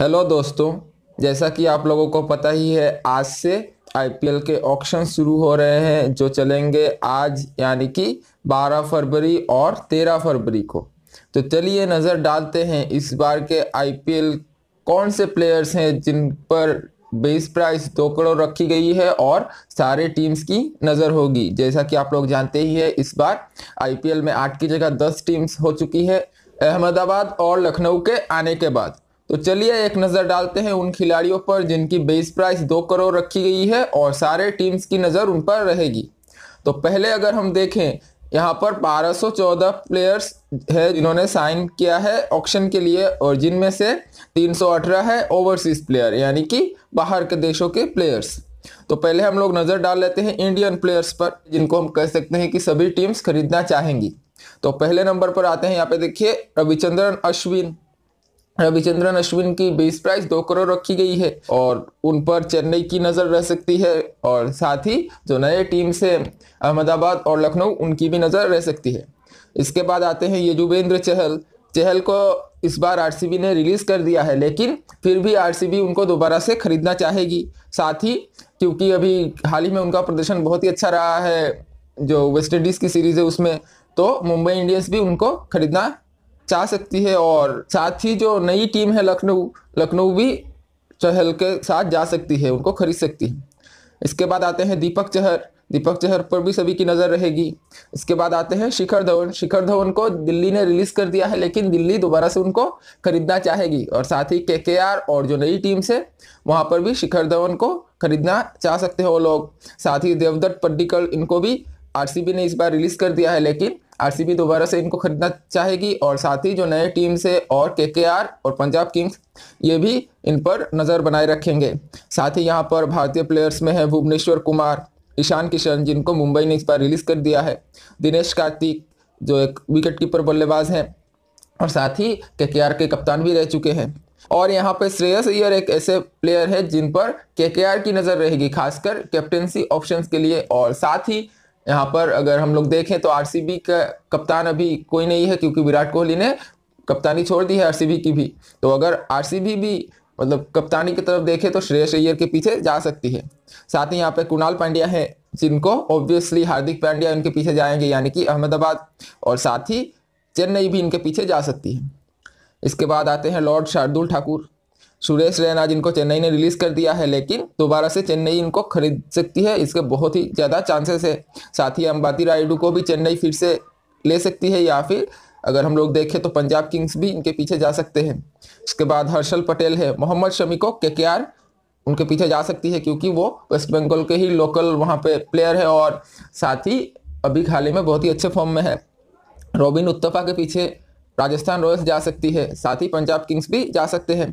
hello दोस्तों जैसा कि आप लोगों को पता ही है आज से आईपीएल के ऑक्शन शुरू हो रहे हैं जो चलेंगे आज यानी कि 12 फरवरी और 13 फरवरी को तो चलिए नज़र डालते हैं इस बार के आईपीएल कौन से प्लेयर्स हैं जिन पर बेस प्राइस दो करोड़ रखी गई है और सारे टीम्स की नज़र होगी जैसा कि आप लोग जानते ही है इस बार आईपीएल में आठ की जगह दस टीम्स हो चुकी है अहमदाबाद और लखनऊ के आने के बाद तो चलिए एक नज़र डालते हैं उन खिलाड़ियों पर जिनकी बेस प्राइस दो करोड़ रखी गई है और सारे टीम्स की नज़र उन पर रहेगी तो पहले अगर हम देखें यहाँ पर 1214 प्लेयर्स है जिन्होंने साइन किया है ऑक्शन के लिए और जिनमें से 318 है ओवरसीज प्लेयर यानी कि बाहर के देशों के प्लेयर्स तो पहले हम लोग नज़र डाल लेते हैं इंडियन प्लेयर्स पर जिनको हम कह सकते हैं कि सभी टीम्स खरीदना चाहेंगी तो पहले नंबर पर आते हैं यहाँ पे देखिए रविचंद्रन अश्विन रविचंद्रन अश्विन की बेस प्राइस दो करोड़ रखी गई है और उन पर चेन्नई की नज़र रह सकती है और साथ ही जो नए टीम से अहमदाबाद और लखनऊ उनकी भी नज़र रह सकती है इसके बाद आते हैं यजुवेंद्र चहल चहल को इस बार आरसीबी ने रिलीज़ कर दिया है लेकिन फिर भी आरसीबी उनको दोबारा से खरीदना चाहेगी साथ ही क्योंकि अभी हाल ही में उनका प्रदर्शन बहुत ही अच्छा रहा है जो वेस्ट इंडीज़ की सीरीज़ है उसमें तो मुंबई इंडियंस भी उनको खरीदना चाह सकती है और साथ ही जो नई टीम है लखनऊ लखनऊ भी चहल के साथ जा सकती है उनको खरीद सकती है इसके बाद आते हैं दीपक चहर दीपक चहर पर भी सभी की नज़र रहेगी इसके बाद आते हैं शिखर धवन शिखर धवन को दिल्ली ने रिलीज कर दिया है लेकिन दिल्ली दोबारा से उनको खरीदना चाहेगी और साथ ही के के आर और जो नई टीम से वहाँ पर भी शिखर धवन को खरीदना चाह सकते हैं वो लोग साथ ही देवदत्त पड्डिकल इनको भी आरसीबी ने इस बार रिलीज कर दिया है लेकिन आरसीबी दोबारा से इनको खरीदना चाहेगी और साथ ही जो नए टीम से और केकेआर और पंजाब किंग्स ये भी इन पर नज़र बनाए रखेंगे साथ ही यहाँ पर भारतीय प्लेयर्स में है भुवनेश्वर कुमार ईशान किशन जिनको मुंबई ने इस बार रिलीज़ कर दिया है दिनेश कार्तिक जो एक विकेट कीपर बल्लेबाज हैं और साथ ही के के कप्तान भी रह चुके हैं और यहाँ पर श्रेयस अय्यर एक ऐसे प्लेयर है जिन पर के की नज़र रहेगी खासकर कैप्टेंसी ऑप्शंस के लिए और साथ ही यहाँ पर अगर हम लोग देखें तो आरसीबी का कप्तान अभी कोई नहीं है क्योंकि विराट कोहली ने कप्तानी छोड़ दी है आरसीबी की भी तो अगर आरसीबी भी मतलब कप्तानी की तरफ देखें तो श्रेयस अय्यर के पीछे जा सकती है साथ ही यहाँ पे कुणाल पांड्या है जिनको ऑब्वियसली हार्दिक पांड्या इनके पीछे जाएंगे यानी कि अहमदाबाद और साथ ही चेन्नई भी इनके पीछे जा सकती है इसके बाद आते हैं लॉर्ड शार्दुल ठाकुर सुरेश रैना जिनको चेन्नई ने रिलीज कर दिया है लेकिन दोबारा से चेन्नई इनको खरीद सकती है इसके बहुत ही ज़्यादा चांसेस है साथ ही अंबाती रायडू को भी चेन्नई फिर से ले सकती है या फिर अगर हम लोग देखें तो पंजाब किंग्स भी इनके पीछे जा सकते हैं उसके बाद हर्षल पटेल है मोहम्मद शमी को के उनके पीछे जा सकती है क्योंकि वो वेस्ट बंगाल के ही लोकल वहाँ पे प्लेयर है और साथ ही अभी हाल ही में बहुत ही अच्छे फॉर्म में है रॉबिन उत्तफा के पीछे राजस्थान रॉयल्स जा सकती है साथ ही पंजाब किंग्स भी जा सकते हैं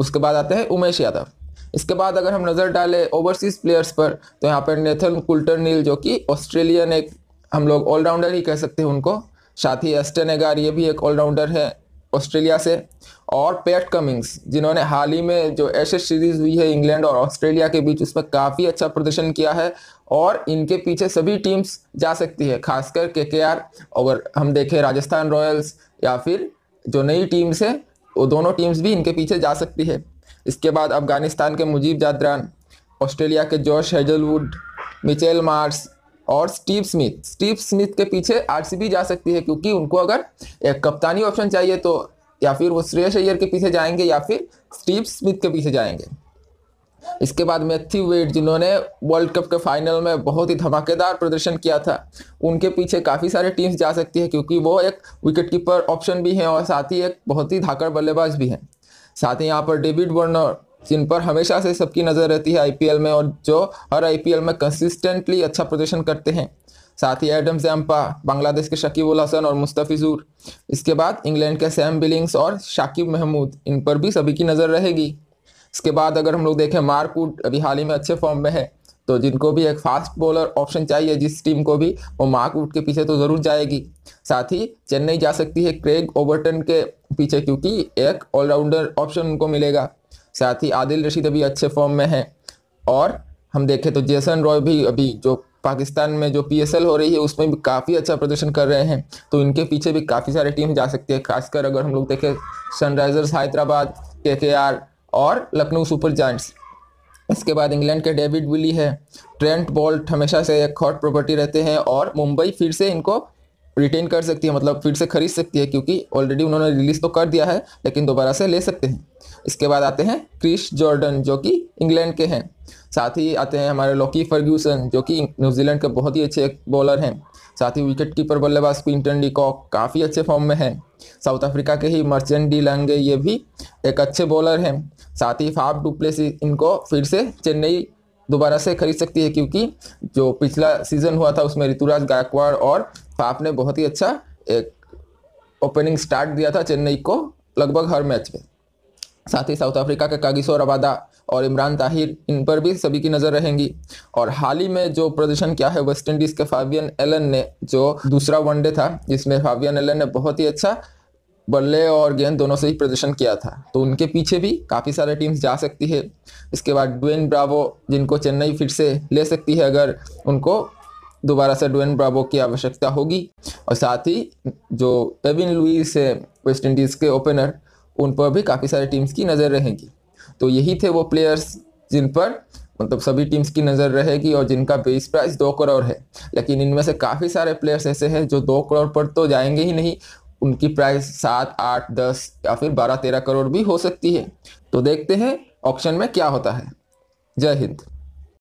उसके बाद आते हैं उमेश यादव इसके बाद अगर हम नज़र डालें ओवरसीज़ प्लेयर्स पर तो यहाँ पर नेथन कुल्टर नील जो कि ऑस्ट्रेलियन एक हम लोग ऑलराउंडर ही कह सकते हैं उनको साथ ही एस्टन एगार ये भी एक ऑलराउंडर है ऑस्ट्रेलिया से और पैट कमिंग्स जिन्होंने हाल ही में जो एशेस सीरीज़ हुई है इंग्लैंड और ऑस्ट्रेलिया के बीच उसमें काफ़ी अच्छा प्रदर्शन किया है और इनके पीछे सभी टीम्स जा सकती है खासकर के के आर और हम देखें राजस्थान रॉयल्स या फिर जो नई टीम्स हैं वो दोनों टीम्स भी इनके पीछे जा सकती है इसके बाद अफगानिस्तान के मुजीब जादरान ऑस्ट्रेलिया के जॉर्ज हेजलवुड मिचेल मार्स और स्टीव स्मिथ स्टीव स्मिथ के पीछे आरसीबी जा सकती है क्योंकि उनको अगर एक कप्तानी ऑप्शन चाहिए तो या फिर वो श्रेयस अय्यर के पीछे जाएंगे या फिर स्टीव स्मिथ के पीछे जाएंगे इसके बाद मैथ्यू वेट जिन्होंने वर्ल्ड कप के फाइनल में बहुत ही धमाकेदार प्रदर्शन किया था उनके पीछे काफ़ी सारे टीम्स जा सकती है क्योंकि वो एक विकेट कीपर ऑप्शन भी हैं और साथ ही एक बहुत ही धाकड़ बल्लेबाज भी हैं साथ ही यहाँ पर डेविड वर्नर जिन पर हमेशा से सबकी नज़र रहती है आई में और जो हर आई में कंसिस्टेंटली अच्छा प्रदर्शन करते हैं साथ ही एडम जैम्पा बांग्लादेश के शकीबुल हसन और मुस्तफ़िजूर इसके बाद इंग्लैंड के सैम बिलिंग्स और शाकिब महमूद इन पर भी सभी की नज़र रहेगी इसके बाद अगर हम लोग देखें मार्कवुड अभी हाल ही में अच्छे फॉर्म में है तो जिनको भी एक फास्ट बॉलर ऑप्शन चाहिए जिस टीम को भी वो मार्कवुड के पीछे तो ज़रूर जाएगी साथ ही चेन्नई जा सकती है क्रेग ओवरटन के पीछे क्योंकि एक ऑलराउंडर ऑप्शन उनको मिलेगा साथ ही आदिल रशीद अभी अच्छे फॉर्म में है और हम देखें तो जेसन रॉय भी अभी जो पाकिस्तान में जो पी हो रही है उसमें भी काफ़ी अच्छा प्रदर्शन कर रहे हैं तो इनके पीछे भी काफ़ी सारे टीम जा सकती है खासकर अगर हम लोग देखें सनराइजर्स हैदराबाद के के आर और लखनऊ सुपर जॉन्ट्स इसके बाद इंग्लैंड के डेविड विली है ट्रेंट बोल्ट हमेशा से एक हॉट प्रॉपर्टी रहते हैं और मुंबई फिर से इनको रिटेन कर सकती है मतलब फिर से खरीद सकती है क्योंकि ऑलरेडी उन्होंने रिलीज़ तो कर दिया है लेकिन दोबारा से ले सकते हैं इसके बाद आते हैं क्रिस जॉर्डन जो कि इंग्लैंड के हैं साथ ही आते हैं हमारे लॉकी फर्ग्यूसन जो कि न्यूजीलैंड के बहुत ही अच्छे बॉलर हैं साथ ही विकेट कीपर बल्लेबाज क्विंटन डिकॉक काफ़ी अच्छे फॉर्म में हैं साउथ अफ्रीका के ही मर्चेंट डी लंगे ये भी एक अच्छे बॉलर हैं साथ ही फाफ डुप्ले इनको फिर से चेन्नई दोबारा से खरीद सकती है क्योंकि जो पिछला सीज़न हुआ था उसमें ऋतुराज गायकवाड़ और पाप ने बहुत ही अच्छा एक ओपनिंग स्टार्ट दिया था चेन्नई को लगभग हर मैच में साथ ही साउथ अफ्रीका के कागिसो रबादा और इमरान ताहिर इन पर भी सभी की नज़र रहेंगी और हाल ही में जो प्रदर्शन किया है वेस्ट इंडीज़ के फावियन एलन ने जो दूसरा वनडे था जिसमें फाबियन एलन ने बहुत ही अच्छा बल्ले और गेंद दोनों से ही प्रदर्शन किया था तो उनके पीछे भी काफ़ी सारे टीम्स जा सकती है इसके बाद ड्वेन ब्रावो जिनको चेन्नई फिर से ले सकती है अगर उनको दोबारा से डुएन ब्रावो की आवश्यकता होगी और साथ ही जो एविन लुइस है वेस्ट इंडीज़ के ओपनर उन पर भी काफ़ी सारे टीम्स की नज़र रहेगी तो यही थे वो प्लेयर्स जिन पर मतलब सभी टीम्स की नज़र रहेगी और जिनका बेस प्राइस दो करोड़ है लेकिन इनमें से काफ़ी सारे प्लेयर्स ऐसे हैं जो दो करोड़ पर तो जाएंगे ही नहीं उनकी प्राइस सात आठ दस या फिर बारह तेरह करोड़ भी हो सकती है तो देखते हैं ऑप्शन में क्या होता है जय हिंद